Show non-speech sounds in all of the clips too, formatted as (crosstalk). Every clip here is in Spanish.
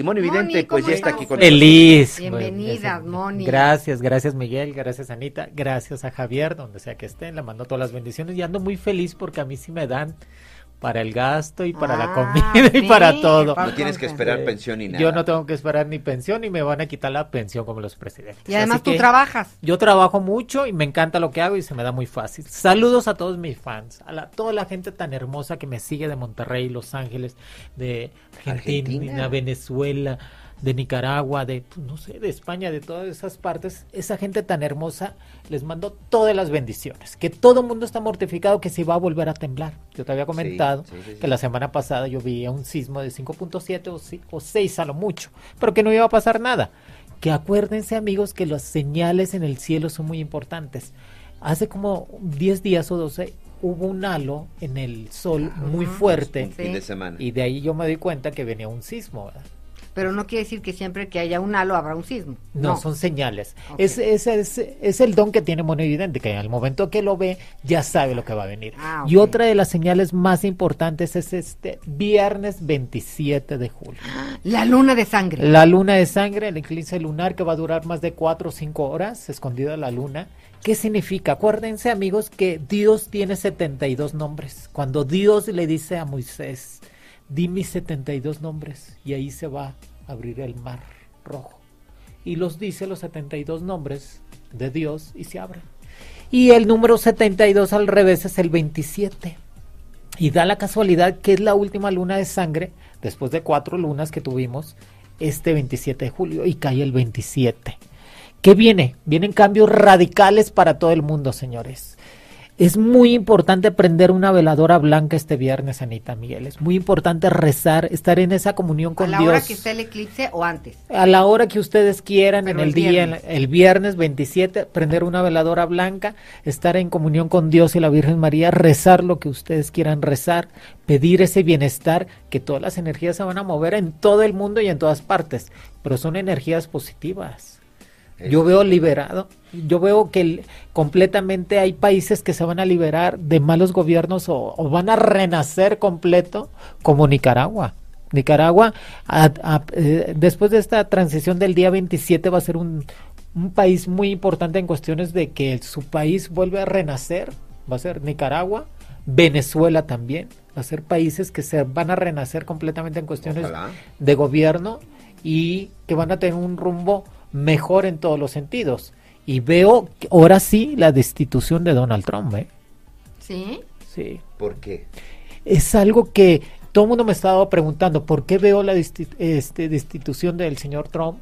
Y Moni pues ya está aquí con Feliz. Bienvenida, Moni. Gracias, gracias Miguel, gracias Anita, gracias a Javier, donde sea que estén, le mando todas las bendiciones y ando muy feliz porque a mí sí me dan para el gasto y para la ah, comida y para todo. No tienes que esperar pensión ni nada. Yo no tengo que esperar ni pensión y me van a quitar la pensión como los presidentes. Y además tú trabajas. Yo trabajo mucho y me encanta lo que hago y se me da muy fácil. Saludos a todos mis fans, a toda la gente tan hermosa que me sigue de Monterrey, Los Ángeles, de Argentina. Venezuela de Nicaragua, de, pues, no sé, de España, de todas esas partes, esa gente tan hermosa, les mandó todas las bendiciones. Que todo el mundo está mortificado que se va a volver a temblar. Yo te había comentado que la semana pasada yo vi un sismo de 5.7 o, o 6 a lo mucho, pero que no iba a pasar nada. Que acuérdense amigos que las señales en el cielo son muy importantes. Hace como 10 días o 12 hubo un halo en el sol muy fuerte. fin de semana. Y de ahí yo me di cuenta que venía un sismo pero no quiere decir que siempre que haya un halo habrá un sismo. No, son señales. Es, el don que tiene Mono Evidente, que el momento que lo ve ya sabe lo que va a venir. Ah, y otra de las señales más importantes es este viernes 27 de julio. La luna de sangre. La luna de sangre, el eclipse lunar que va a durar más de 4 o 5 horas escondida la luna. ¿Qué significa? Acuérdense amigos que Dios tiene 72 nombres. Cuando Dios le dice a Moisés, di mis 72 nombres y ahí se va abrir el mar rojo. Y los dice los 72 nombres de Dios y se abre. Y el número 72 al revés es el 27. Y da la casualidad que es la última luna de sangre, después de cuatro lunas que tuvimos, este 27 de julio y cae el 27. ¿Qué viene? Vienen cambios radicales para todo el mundo, señores. Es muy importante prender una veladora blanca este viernes, Anita Miguel. Es muy importante rezar, estar en esa comunión con Dios. A la hora que esté el eclipse o antes. A la hora que ustedes quieran, en el, día, el viernes 27, prender una veladora blanca, estar en comunión con Dios y la Virgen María, rezar lo que ustedes quieran rezar, pedir ese bienestar, que todas las energías se van a mover en todo el mundo y en todas partes, pero son energías positivas. Yo eh, veo liberado, yo veo que completamente hay países que se van a liberar de malos gobiernos o, van a renacer completo como Nicaragua. Nicaragua, eh, después de esta transición del día 27, va a ser un, país muy importante en cuestiones de que su país vuelve a renacer. Va a ser Nicaragua, Venezuela también. Va a ser países que se van a renacer completamente en cuestiones de gobierno y que van a tener un rumbo mejor en todos los sentidos. Y veo ahora sí la destitución de Donald Trump. ¿eh? Sí. ¿Por qué? Es algo que todo el mundo me estaba preguntando, ¿por qué veo la este, destitución del señor Trump?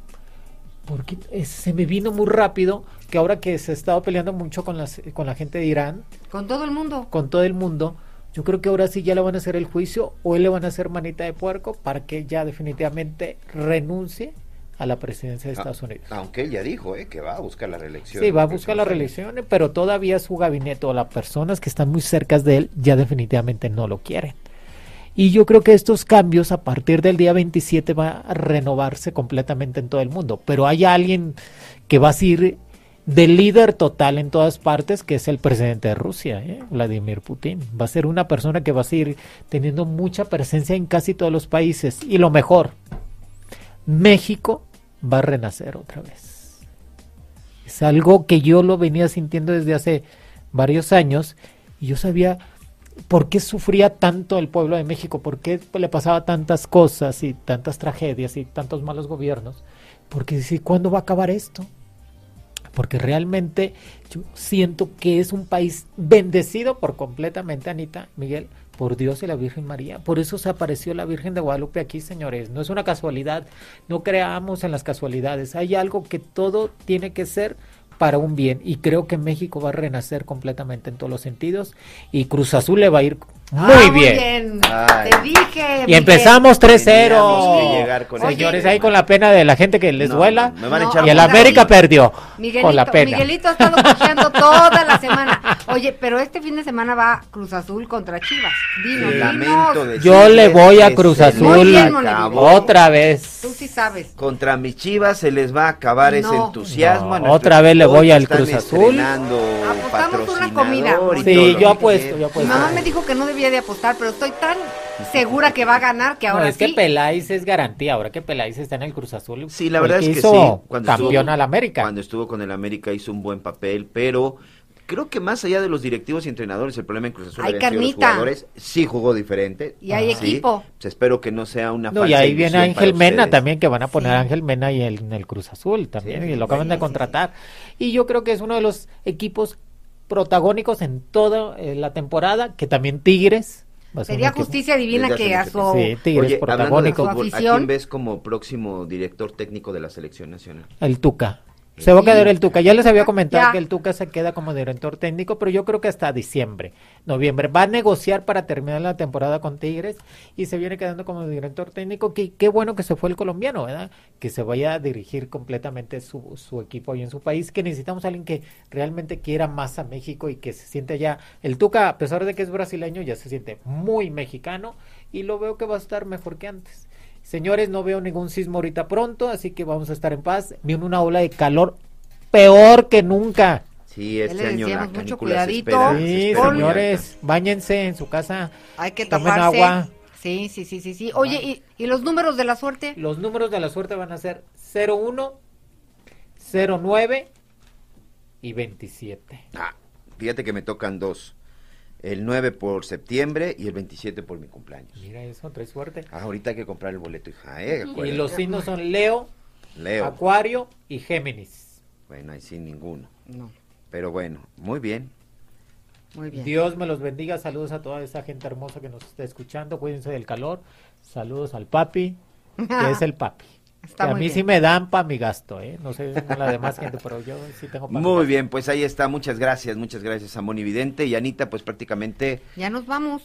Porque se me vino muy rápido que ahora que se ha estado peleando mucho con, con la gente de Irán. Con todo el mundo. Con todo el mundo. Yo creo que ahora sí ya le van a hacer el juicio o le van a hacer manita de puerco para que ya definitivamente renuncie a la presidencia de ah, Estados Unidos. Aunque él ya dijo eh, que va a buscar la reelección. Sí, va a buscar la reelección, pero todavía su gabinete o las personas que están muy cerca de él ya definitivamente no lo quieren. Y yo creo que estos cambios a partir del día 27 va a renovarse completamente en todo el mundo. Pero hay alguien que va a ser de líder total en todas partes, que es el presidente de Rusia, ¿eh? Vladimir Putin. Va a ser una persona que va a seguir teniendo mucha presencia en casi todos los países. Y lo mejor, México va a renacer otra vez. Es algo que yo lo venía sintiendo desde hace varios años y yo sabía por qué sufría tanto el pueblo de México, por qué le pasaba tantas cosas y tantas tragedias y tantos malos gobiernos. Porque si ¿cuándo va a acabar esto? Porque realmente yo siento que es un país bendecido por completamente, Anita, Miguel, por Dios y la Virgen María. Por eso se apareció la Virgen de Guadalupe aquí, señores. No es una casualidad. No creamos en las casualidades. Hay algo que todo tiene que ser para un bien. Y creo que México va a renacer completamente en todos los sentidos. Y Cruz Azul le va a ir Ah, muy bien. Te dije. Y empezamos 3-0. Señores, ahí con la pena de la gente que les duela. y el América perdió. Miguelito, con la pena. Miguelito ha estado (laughs) toda la semana. Oye, pero este fin de semana va Cruz Azul contra Chivas. Dinos, Yo le voy a Cruz Azul otra vez. Tú sí sabes. Contra mi Chivas se les va a acabar ese entusiasmo. otra vez le voy al Cruz Azul. Apostamos una comida. Sí, yo apuesto, yo apuesto. Mi mamá me dijo que no debía de apostar, pero estoy tan segura que va a ganar que ahora es que Peláez es garantía, ahora que Peláez está en el Cruz Azul. Sí, la verdad es que sí. Cuando campeón al América. Cuando estuvo con el América hizo un buen papel, pero creo que más allá de los directivos y entrenadores, el problema en Cruz Azul hay que los jugadores. Sí jugó diferente. Y hay equipo. espero que no sea una No, y ahí viene Ángel Mena también, que van a poner Ángel Mena y el, en el Cruz Azul también, y lo acaban de contratar. Y yo creo que es uno de los equipos protagónicos en toda eh, la temporada, que también Tigres. Sería justicia divina que a su, Tigres ¿A quién ves como próximo director técnico de la selección nacional? El Tuca. Se va a quedar el Tuca. Ya les había comentado que el Tuca se queda como director técnico, pero yo creo que hasta diciembre, noviembre. Va a negociar para terminar la temporada con Tigres y se viene quedando como director técnico. Qué, qué bueno que se fue el colombiano, ¿verdad? Que se vaya a dirigir completamente su, su equipo y en su país, que necesitamos a alguien que realmente quiera más a México y que se siente ya. El Tuca, a pesar de que es brasileño, ya se siente muy mexicano y lo veo que va a estar mejor que antes. Señores, no veo ningún sismo ahorita pronto, así que vamos a estar en paz. Viene una ola de calor peor que nunca. Sí, este año la mucho cuidadito. sí, señores, báñense en su casa. Hay que tomen agua. Sí, sí, sí, sí, sí. Oye, ¿y, los números de la suerte? Los números de la suerte van a ser 01, 09 y 27. Ah, fíjate que me tocan dos el 9 por septiembre y el 27 por mi cumpleaños. Mira eso, trae suerte. Ah, ahorita hay que comprar el boleto, hija. ¿eh? y los signos son Leo, Leo, Acuario y Géminis. Bueno, hay sin ninguno. No. Pero bueno, muy bien. Muy bien. Dios me los bendiga. Saludos a toda esa gente hermosa que nos está escuchando. Cuídense del calor. Saludos al papi, que es el papi a mí sí me dan para mi gasto, ¿eh? No sé la demás gente, pero yo sí tengo para Muy bien, pues ahí está. Muchas gracias, muchas gracias a Moni Vidente y Anita, pues prácticamente. Ya nos vamos.